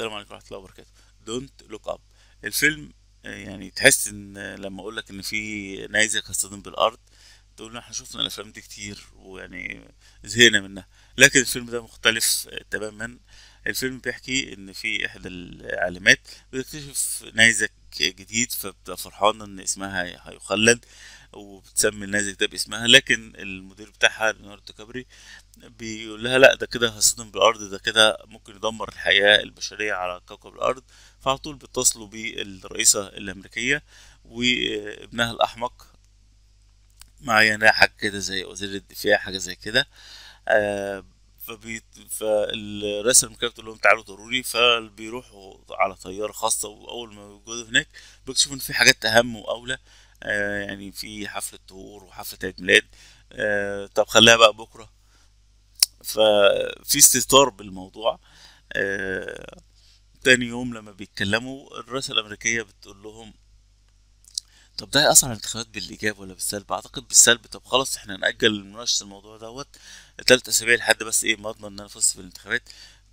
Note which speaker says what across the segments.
Speaker 1: السلام عليكم ورحمه الله وبركاته دونت لوك اب الفيلم يعني تحس ان لما اقول لك ان في نيزك هتصطدم بالارض تقول احنا شفنا الافلام دي كتير ويعني زهقنا منها لكن الفيلم ده مختلف تماما الفيلم بيحكي ان في احدى العالمات بتكتشف نيزك جديد فبتبقى فرحانه ان اسمها هيخلد وبتسمي النيزك ده باسمها لكن المدير بتاعها ليوناردو كابري بيقول لها لا ده كده هيصدم بالارض ده كده ممكن يدمر الحياه البشريه على كوكب الارض فعلى طول بيتصلوا بالرئيسه الامريكيه وابنها الاحمق معين حاجه كده زي وزير الدفاع حاجه زي كده آه فبيت فالرئيس بتقول لهم تعالوا ضروري فبيروحوا على طياره خاصه واول ما بيوجدوا هناك بيكتشفوا ان في حاجات اهم واولى آه يعني في حفله طهور وحفله عيد ميلاد آه طب خليها بقى بكره ففي استهتار بالموضوع آه تاني يوم لما بيتكلموا الرئاسه الامريكيه بتقول لهم طب ده اصلا الانتخابات بالايجاب ولا بالسلب اعتقد بالسلب طب خلاص احنا ناجل مناقشه الموضوع دوت ثلاث اسابيع لحد بس ايه ما اضمن ان انا فزت في الانتخابات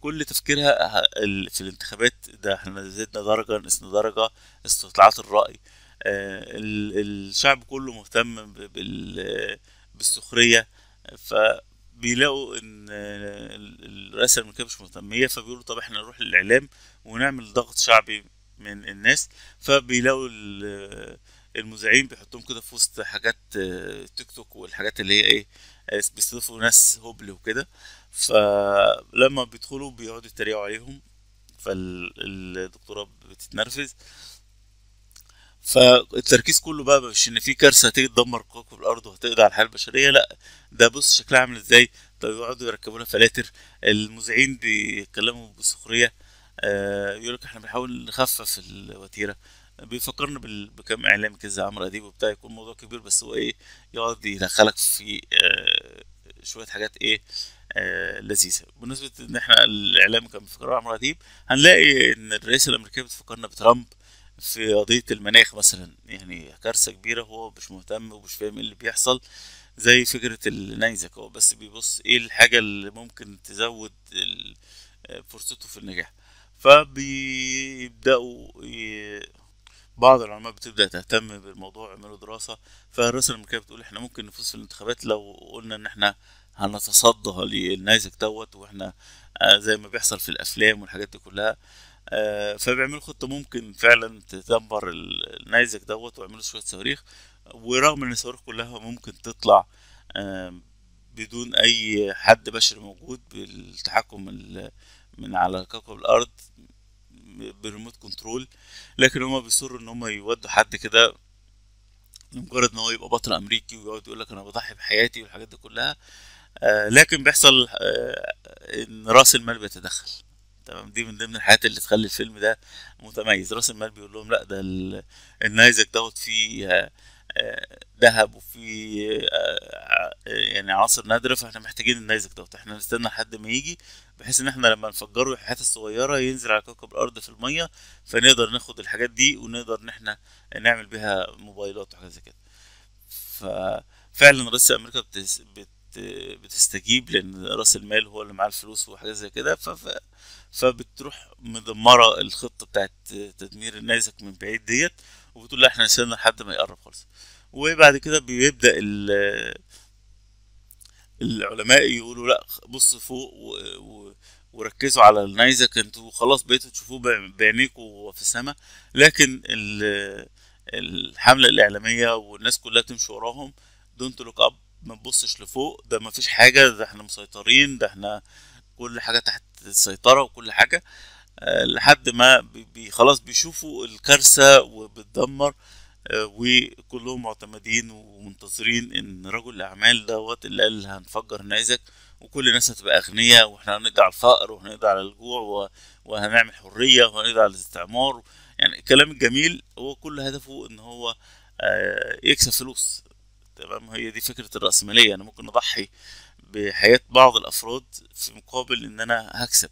Speaker 1: كل تفكيرها في الانتخابات ده احنا زدنا درجه نقصنا درجه استطلاعات الراي آه الشعب كله مهتم بالسخريه فبيلاقوا ان الرئاسه الامريكيه مش مهتميه فبيقولوا طب احنا نروح للاعلام ونعمل ضغط شعبي من الناس فبيلاقوا المذيعين بيحطوهم كده في وسط حاجات آه، تيك توك والحاجات اللي هي ايه آه، بيستضيفوا ناس هبل وكده فلما بيدخلوا بيقعدوا يتريقوا عليهم فالدكتوره بتتنرفز فالتركيز كله بقى مش ان في كارثه هتيجي تدمر كوكب الارض وهتقضي على الحياه البشريه لا ده بص شكلها عامل ازاي طب يقعدوا يركبوا لها فلاتر المذيعين بيتكلموا بسخريه آه، يقولك يقول لك احنا بنحاول نخفف الوتيره بيفكرنا بكم اعلامي كده زي عمرو اديب وبتاع يكون موضوع كبير بس هو ايه يقعد يدخلك في آه، شويه حاجات ايه آه، لذيذه بالنسبه ان احنا الاعلام كان بيفكرنا عمرو اديب هنلاقي ان الرئاسه الامريكيه بتفكرنا بترامب في قضيه المناخ مثلا يعني كارثه كبيره هو مش مهتم ومش فاهم ايه اللي بيحصل زي فكره النيزك هو بس بيبص ايه الحاجه اللي ممكن تزود آه، فرصته في النجاح فبيبداوا بعض العلماء بتبدا تهتم بالموضوع يعملوا دراسه فالرسالة الامريكيه بتقول احنا ممكن نفوز في الانتخابات لو قلنا ان احنا هنتصدى للنيزك دوت واحنا آه، زي ما بيحصل في الافلام والحاجات دي كلها آه، فبيعملوا خطه ممكن فعلا تدمر النيزك دوت ويعملوا شويه صواريخ ورغم ان الصواريخ كلها ممكن تطلع بدون اي حد بشري موجود بالتحكم من على كوكب الارض بريموت كنترول لكن هما بيصروا ان هما يودوا حد كده لمجرد ان هو يبقى بطل امريكي ويقعد يقول لك انا بضحي بحياتي والحاجات دي كلها آه، لكن بيحصل آه، ان راس المال بيتدخل تمام دي من ضمن الحاجات اللي تخلي الفيلم ده متميز راس المال بيقول لهم لا ده النايزك دوت فيه آه، ذهب وفي يعني عناصر نادره فاحنا محتاجين النايزك دوت احنا نستنى لحد ما يجي بحيث ان احنا لما نفجره الحاجات الصغيره ينزل على كوكب الارض في الميه فنقدر ناخد الحاجات دي ونقدر ان احنا نعمل بيها موبايلات وحاجات زي كده ففعلا رئيس امريكا بتس... بت... بتستجيب لان راس المال هو اللي معاه الفلوس وحاجات زي كده فبتروح مدمره الخطه بتاعت تدمير النيزك من بعيد ديت وبتقول لا احنا نستنى لحد ما يقرب خالص وبعد كده بيبدا العلماء يقولوا لا بص فوق وركزوا على النيزك انتوا خلاص بقيتوا تشوفوه بعينيكوا في السماء لكن الحمله الاعلاميه والناس كلها تمشي وراهم دونت لوك اب ما تبصش لفوق ده ما فيش حاجه ده احنا مسيطرين ده احنا كل حاجه تحت السيطره وكل حاجه آه، لحد ما بي خلاص بيشوفوا الكارثه وبتدمر وكلهم معتمدين ومنتظرين ان رجل الاعمال دوت اللي قال هنفجر نيزك وكل الناس هتبقى اغنياء واحنا هنقضي على الفقر وهنقضي على الجوع وهنعمل حريه وهنقضي على الاستعمار يعني الكلام الجميل هو كل هدفه ان هو آه، يكسب فلوس تمام هي دي فكره الراسماليه انا ممكن اضحي بحياه بعض الافراد في مقابل ان انا هكسب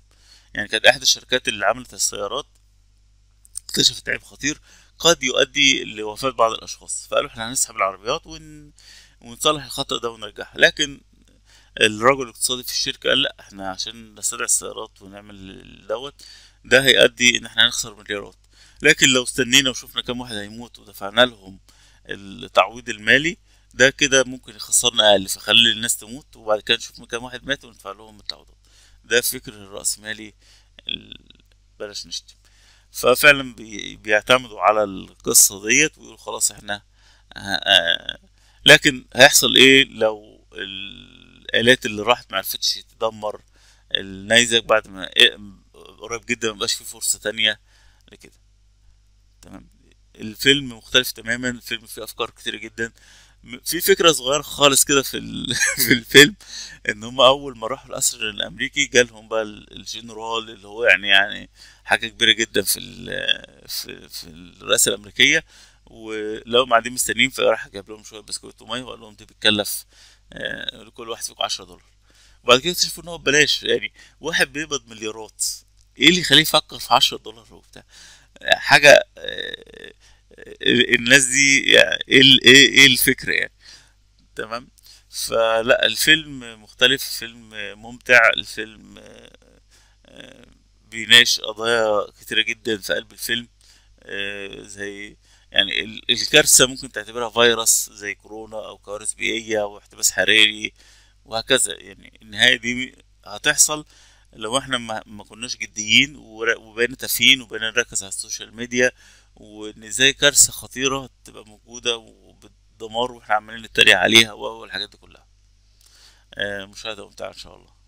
Speaker 1: يعني كانت احدى الشركات اللي عملت السيارات اكتشفت عيب خطير قد يؤدي لوفاة بعض الأشخاص فقالوا احنا هنسحب العربيات ون... ونصلح الخطأ ده ونرجعها لكن الرجل الاقتصادي في الشركة قال لا احنا عشان نستدعي السيارات ونعمل دوت ده هيؤدي ان احنا هنخسر مليارات لكن لو استنينا وشوفنا كم واحد هيموت ودفعنا لهم التعويض المالي ده كده ممكن يخسرنا اقل فخلي الناس تموت وبعد كده نشوف كم واحد مات وندفع لهم التعويضات ده فكر الرأسمالي بلاش نشتم ففعلا بيعتمدوا على القصة ديت ويقولوا خلاص احنا آه، لكن هيحصل ايه لو الالات اللي راحت ما عرفتش تدمر النيزك بعد ما إيه، قريب جدا ما بقاش فيه فرصة تانية لكده تمام الفيلم مختلف تماما الفيلم فيه افكار كتيرة جدا في فكره صغيره خالص كده في في الفيلم ان هم اول ما راحوا القصر الامريكي جالهم بقى الجنرال اللي هو يعني يعني حاجه كبيره جدا في في, في الرئاسه الامريكيه ولو قاعدين مستنيين فراح جاب لهم شويه بسكوت وميه وقال لهم دي بتكلف آه، لكل واحد فيكم 10 دولار وبعد كده اكتشفوا ان هو ببلاش يعني واحد بيقبض مليارات ايه اللي يخليه يفكر في 10 دولار وبتاع حاجه آه، الناس دي يعني إيه, ايه ايه الفكره يعني تمام فلا الفيلم مختلف فيلم ممتع الفيلم آه، بيناقش قضايا كتيرة جدا في قلب الفيلم آه، زي يعني الكارثة ممكن تعتبرها فيروس زي كورونا أو كوارث بيئية أو احتباس حراري وهكذا يعني النهاية دي هتحصل لو احنا ما كناش جديين وبقينا تافهين وبقينا نركز على السوشيال ميديا وان ازاي كارثه خطيره تبقى موجوده وبالدمار واحنا عمالين نتريق عليها والحاجات دي كلها آه، مشاهده ممتعه ان شاء الله